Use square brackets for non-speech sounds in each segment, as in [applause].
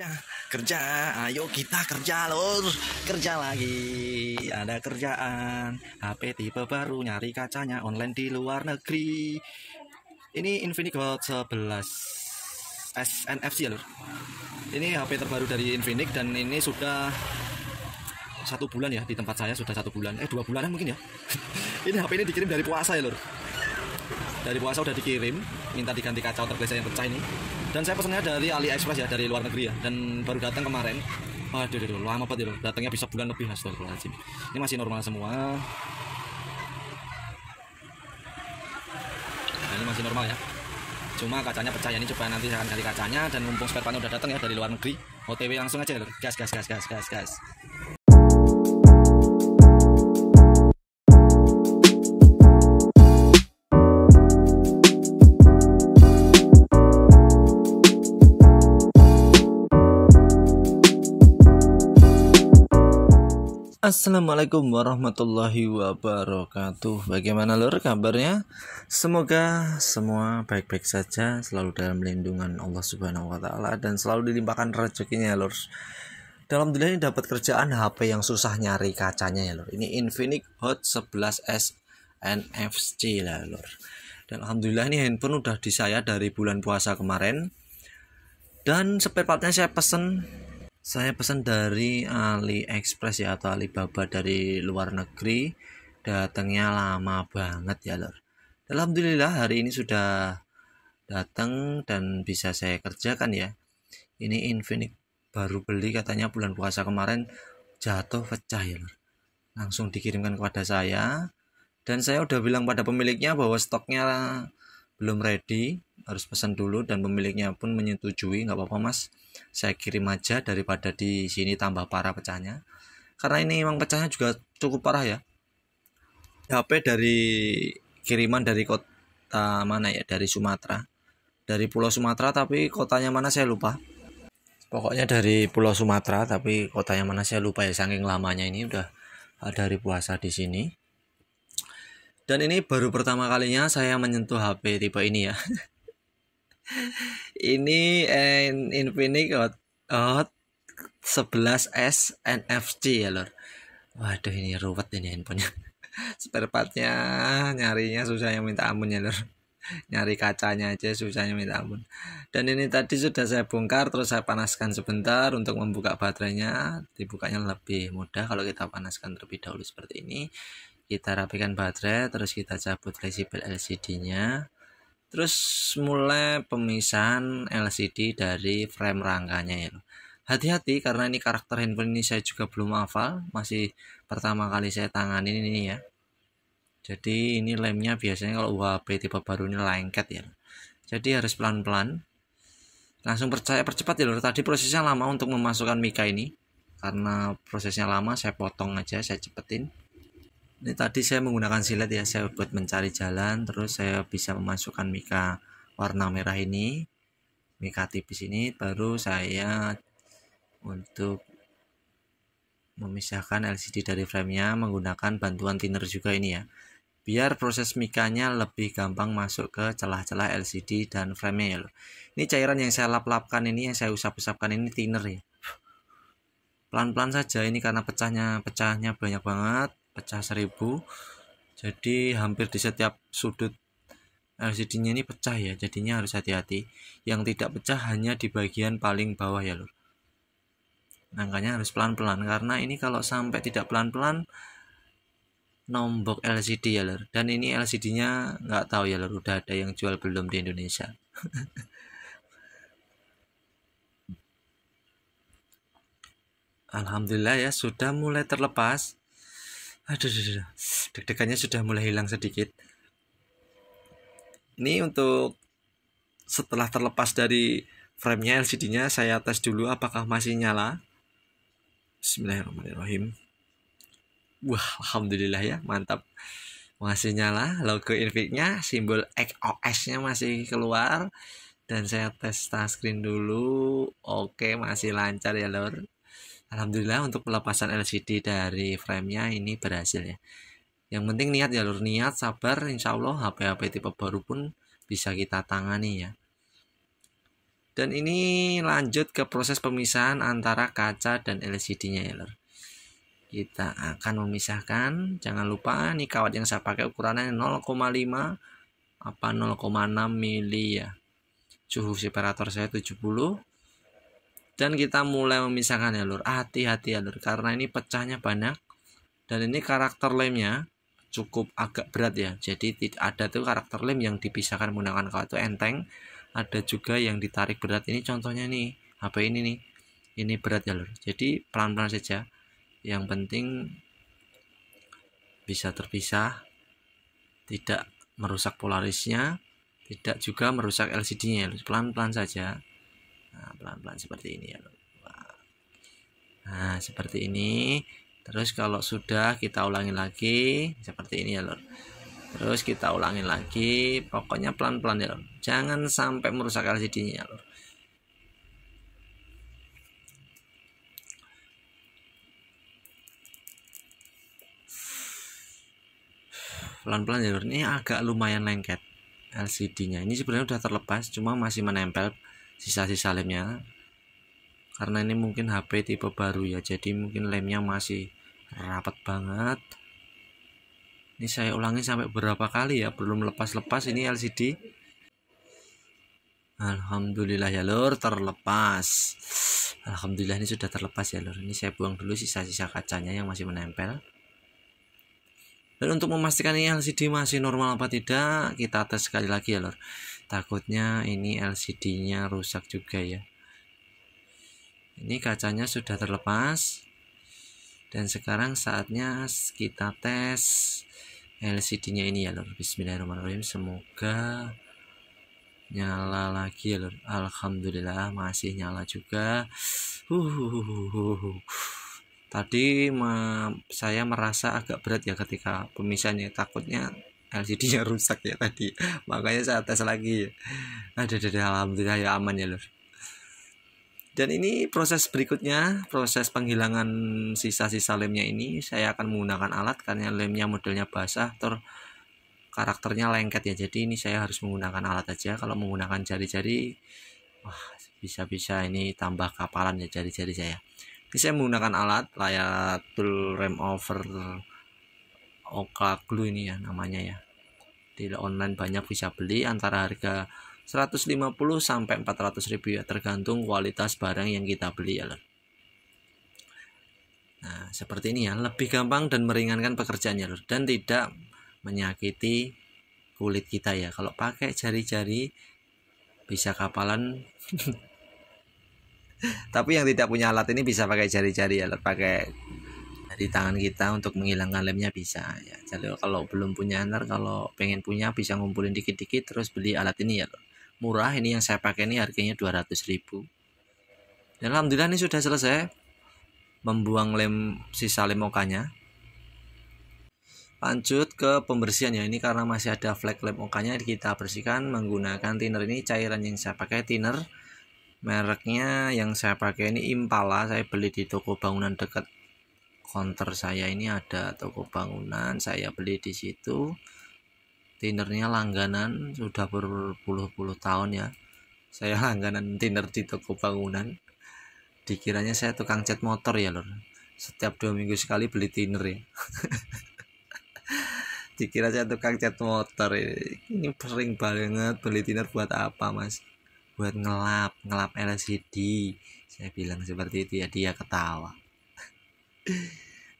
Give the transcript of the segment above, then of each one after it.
kerja ya, kerja ayo kita kerja lor kerja lagi ada kerjaan HP tipe baru nyari kacanya online di luar negeri ini Infinix Gold 11 SNFC ya lor ini HP terbaru dari Infinix dan ini sudah satu bulan ya di tempat saya sudah satu bulan eh dua bulanan mungkin ya [laughs] ini HP ini dikirim dari puasa ya lor dari puasa udah dikirim minta diganti kaca tergeleser yang pecah ini dan saya pesannya dari AliExpress ya dari luar negeri ya dan baru datang kemarin waduh aduh, aduh, lama banget ya datangnya bisa bulan lebih astagfirullahaladzim ini masih normal semua nah, ini masih normal ya cuma kacanya pecah ya ini coba nanti saya akan ganti kacanya dan mumpung spare partnya udah datang ya dari luar negeri OTW langsung aja gas gas gas gas gas gas Assalamualaikum warahmatullahi wabarakatuh Bagaimana lur kabarnya? Semoga semua baik-baik saja Selalu dalam lindungan Allah subhanahu wa ta'ala Dan selalu dilimpahkan rezekinya lur Dalam dunia ini dapat kerjaan HP yang susah nyari kacanya ya lur Ini Infinix Hot 11S NFC lah lur Dan Alhamdulillah ini handphone udah di saya dari bulan puasa kemarin Dan spare saya pesen saya pesan dari AliExpress ya atau Alibaba dari luar negeri datangnya lama banget ya lor Alhamdulillah hari ini sudah datang dan bisa saya kerjakan ya ini Infinix baru beli katanya bulan puasa kemarin jatuh pecah ya lor langsung dikirimkan kepada saya dan saya udah bilang pada pemiliknya bahwa stoknya belum ready harus pesan dulu dan pemiliknya pun menyetujui nggak apa-apa mas saya kirim aja daripada di sini tambah parah pecahnya karena ini memang pecahnya juga cukup parah ya HP dari kiriman dari kota mana ya dari Sumatera dari Pulau Sumatera tapi kotanya mana saya lupa pokoknya dari Pulau Sumatera tapi kotanya mana saya lupa ya saking lamanya ini udah dari puasa di sini dan ini baru pertama kalinya saya menyentuh HP tipe ini ya [laughs] ini and eh, Infinix Hot, Hot 11S NFC ya lor waduh ini ruwet ini handphonenya [laughs] spare partnya nyarinya susah yang minta ampun ya lor nyari kacanya aja susahnya minta ampun dan ini tadi sudah saya bongkar terus saya panaskan sebentar untuk membuka baterainya dibukanya lebih mudah kalau kita panaskan terlebih dahulu seperti ini kita rapikan baterai terus kita cabut flexible LCD nya Terus mulai pemisahan LCD dari frame rangkanya ya. Hati-hati karena ini karakter handphone ini saya juga belum hafal, masih pertama kali saya tanganin ini ya. Jadi ini lemnya biasanya kalau UHP tipe baru ini lengket ya. Jadi harus pelan-pelan. Langsung percaya percepat ya lho. Tadi prosesnya lama untuk memasukkan mika ini. Karena prosesnya lama saya potong aja, saya cepetin ini tadi saya menggunakan silet ya saya buat mencari jalan terus saya bisa memasukkan mika warna merah ini mika tipis ini baru saya untuk memisahkan LCD dari framenya menggunakan bantuan thinner juga ini ya biar proses mikanya lebih gampang masuk ke celah-celah LCD dan frame ya Ini cairan yang saya lap-lapkan ini yang saya usap-usapkan ini thinner ya. Pelan-pelan saja ini karena pecahnya pecahnya banyak banget pecah seribu, jadi hampir di setiap sudut LCD-nya ini pecah ya jadinya harus hati-hati yang tidak pecah hanya di bagian paling bawah ya lur angkanya harus pelan-pelan karena ini kalau sampai tidak pelan-pelan nombok LCD ya lur dan ini LCD-nya nggak tahu ya lur udah ada yang jual belum di Indonesia [laughs] Alhamdulillah ya sudah mulai terlepas aduh, aduh, aduh. deg-degannya sudah mulai hilang sedikit ini untuk setelah terlepas dari framenya LCD-nya saya tes dulu apakah masih nyala Bismillahirrahmanirrahim wah alhamdulillah ya mantap masih nyala logo Invictnya simbol XOS nya masih keluar dan saya tes touchscreen dulu oke masih lancar ya lor Alhamdulillah untuk pelepasan LCD dari framenya ini berhasil ya yang penting niat jalur niat sabar insya Allah HP-HP tipe baru pun bisa kita tangani ya dan ini lanjut ke proses pemisahan antara kaca dan LCD nya ya lor kita akan memisahkan jangan lupa nih kawat yang saya pakai ukurannya 0,5 apa 0,6 mili ya suhu separator saya 70 dan kita mulai memisahkan ya lur hati-hati ya lur karena ini pecahnya banyak dan ini karakter lemnya cukup agak berat ya jadi tidak ada tuh karakter lem yang dipisahkan menggunakan itu enteng ada juga yang ditarik berat ini contohnya nih HP ini nih ini berat ya lur jadi pelan-pelan saja yang penting bisa terpisah tidak merusak polarisnya tidak juga merusak LCD-nya pelan-pelan saja pelan-pelan seperti ini ya nah seperti ini terus kalau sudah kita ulangi lagi seperti ini ya lor terus kita ulangi lagi pokoknya pelan-pelan ya lor jangan sampai merusak LCD-nya ya lor pelan-pelan jalur ya, ini agak lumayan lengket LCD-nya ini sebenarnya sudah terlepas cuma masih menempel sisa-sisa lemnya karena ini mungkin HP tipe baru ya jadi mungkin lemnya masih rapat banget ini saya ulangi sampai berapa kali ya belum lepas-lepas ini LCD Alhamdulillah ya lor terlepas Alhamdulillah ini sudah terlepas ya lor ini saya buang dulu sisa-sisa kacanya yang masih menempel dan untuk memastikan ini LCD masih normal apa tidak, kita tes sekali lagi ya, Lor. Takutnya ini LCD-nya rusak juga ya. Ini kacanya sudah terlepas. Dan sekarang saatnya kita tes LCD-nya ini ya, Lor. Bismillahirrahmanirrahim. Semoga nyala lagi ya, Lor. Alhamdulillah masih nyala juga. Uh tadi me, saya merasa agak berat ya ketika pemisahannya takutnya LCD-nya [laughs] rusak ya tadi makanya saya tes lagi ada ada alhamdulillah ya aman ya lur dan ini proses berikutnya proses penghilangan sisa-sisa lemnya ini saya akan menggunakan alat karena lemnya modelnya basah ter karakternya lengket ya jadi ini saya harus menggunakan alat aja kalau menggunakan jari-jari wah bisa-bisa ini tambah kapalan ya jari-jari saya ini saya menggunakan alat layar tool rem over Oka Glue ini ya namanya ya di online banyak bisa beli antara harga 150 sampai 400 ribu ya tergantung kualitas barang yang kita beli ya lor. Nah seperti ini ya lebih gampang dan meringankan pekerjaannya lor dan tidak menyakiti kulit kita ya kalau pakai jari-jari bisa kapalan [laughs] tapi yang tidak punya alat ini bisa pakai jari-jari ya, pakai di tangan kita untuk menghilangkan lemnya bisa ya jadi kalau belum punya ntar kalau pengen punya bisa ngumpulin dikit-dikit terus beli alat ini ya loh murah ini yang saya pakai ini harganya 200 ribu dan alhamdulillah ini sudah selesai membuang lem sisa lem okanya lanjut ke pembersihan ya ini karena masih ada flek lem okanya kita bersihkan menggunakan thinner ini cairan yang saya pakai thinner mereknya yang saya pakai ini Impala saya beli di toko bangunan dekat konter saya ini ada toko bangunan saya beli di situ tinernya langganan sudah berpuluh-puluh tahun ya saya [laughs] langganan tiner di toko bangunan dikiranya saya tukang cat motor ya lor setiap dua minggu sekali beli tiner ya [laughs] dikira saya tukang cat motor ini, ini sering banget beli tiner buat apa mas buat ngelap ngelap LCD saya bilang seperti itu ya dia ketawa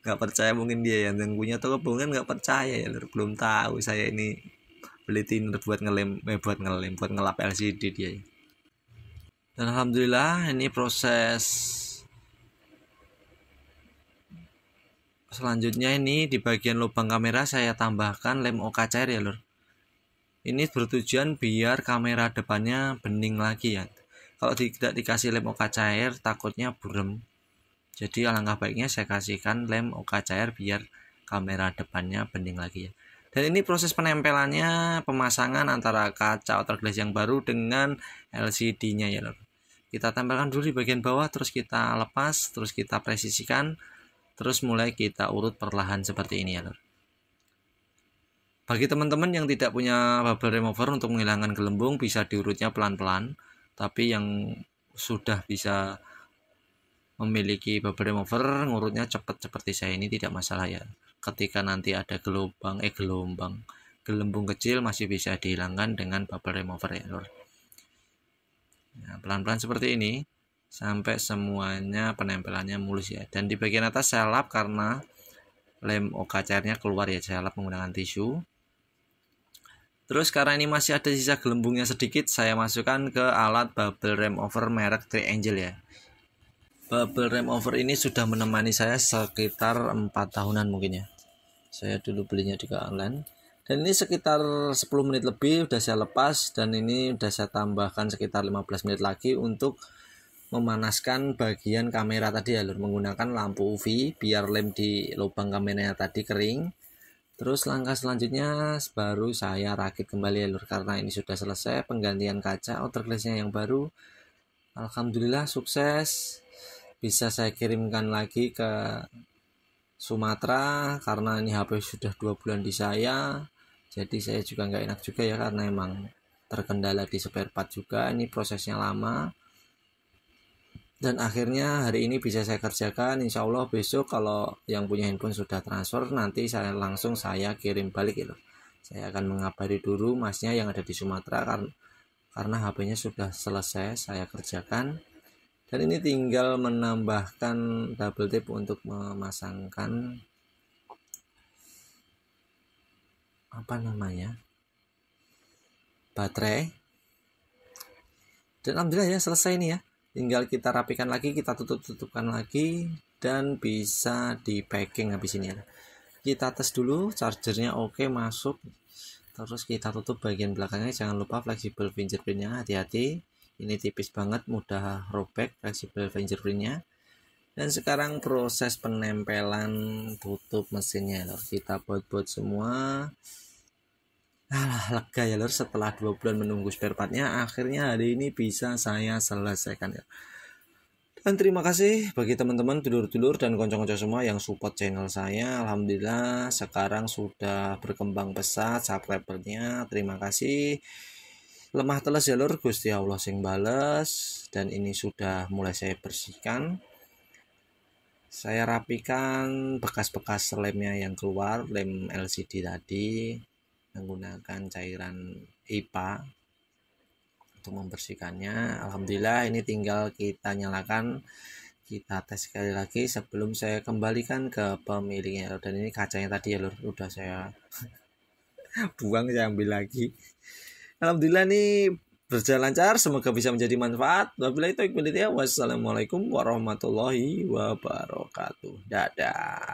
nggak percaya mungkin dia yang punya toko kan nggak percaya ya lur belum tahu saya ini beli tinder buat ngelem eh, buat ngelem buat ngelap LCD dia ya. dan alhamdulillah ini proses selanjutnya ini di bagian lubang kamera saya tambahkan lem cair ya lur ini bertujuan biar kamera depannya bening lagi ya kalau tidak dikasih lem oka cair takutnya burem jadi alangkah baiknya saya kasihkan lem oka cair biar kamera depannya bening lagi ya dan ini proses penempelannya pemasangan antara kaca outer glass yang baru dengan LCD nya ya lor kita tempelkan dulu di bagian bawah terus kita lepas terus kita presisikan terus mulai kita urut perlahan seperti ini ya lor bagi teman-teman yang tidak punya bubble remover untuk menghilangkan gelembung bisa diurutnya pelan-pelan, tapi yang sudah bisa memiliki bubble remover ngurutnya cepat seperti saya ini tidak masalah ya. Ketika nanti ada gelombang eh gelombang gelembung kecil masih bisa dihilangkan dengan bubble remover ya lor. Nah, pelan-pelan seperti ini sampai semuanya penempelannya mulus ya. Dan di bagian atas saya lap karena lem OKCR-nya keluar ya saya lap menggunakan tisu. Terus karena ini masih ada sisa gelembungnya sedikit, saya masukkan ke alat bubble rem over merek Tri Angel ya. Bubble rem over ini sudah menemani saya sekitar 4 tahunan mungkin ya. Saya dulu belinya juga online. Dan ini sekitar 10 menit lebih sudah saya lepas dan ini sudah saya tambahkan sekitar 15 menit lagi untuk memanaskan bagian kamera tadi ya lur menggunakan lampu UV biar lem di lubang kameranya tadi kering Terus langkah selanjutnya baru saya rakit kembali lur karena ini sudah selesai penggantian kaca outer glaze-nya yang baru. Alhamdulillah sukses. Bisa saya kirimkan lagi ke Sumatera karena ini HP sudah dua bulan di saya. Jadi saya juga nggak enak juga ya karena emang terkendala di spare part juga. Ini prosesnya lama dan akhirnya hari ini bisa saya kerjakan insya Allah besok kalau yang punya handphone sudah transfer nanti saya langsung saya kirim balik itu. saya akan mengabari dulu masnya yang ada di Sumatera karena karena HP-nya sudah selesai saya kerjakan dan ini tinggal menambahkan double tip untuk memasangkan apa namanya baterai dan alhamdulillah ya selesai ini ya tinggal kita rapikan lagi kita tutup-tutupkan lagi dan bisa di packing habis ini ya kita tes dulu chargernya oke okay, masuk terus kita tutup bagian belakangnya jangan lupa fleksibel fingerprintnya hati-hati ini tipis banget mudah robek fleksibel fingerprintnya dan sekarang proses penempelan tutup mesinnya kita buat-buat semua Alah, lega ya lor setelah dua bulan menunggu spare partnya akhirnya hari ini bisa saya selesaikan ya. Dan terima kasih bagi teman-teman dulur-dulur dan konco-konco semua yang support channel saya. Alhamdulillah sekarang sudah berkembang pesat subscribernya. Terima kasih. Lemah telas ya lor Gusti Allah sing bales dan ini sudah mulai saya bersihkan. Saya rapikan bekas-bekas lemnya yang keluar, lem LCD tadi menggunakan cairan IPA untuk membersihkannya Alhamdulillah ini tinggal kita nyalakan kita tes sekali lagi sebelum saya kembalikan ke pemiliknya dan ini kacanya tadi ya lur. udah saya [laughs] buang saya ambil lagi Alhamdulillah nih berjalan lancar semoga bisa menjadi manfaat wabillahi taufiq wassalamualaikum warahmatullahi wabarakatuh dadah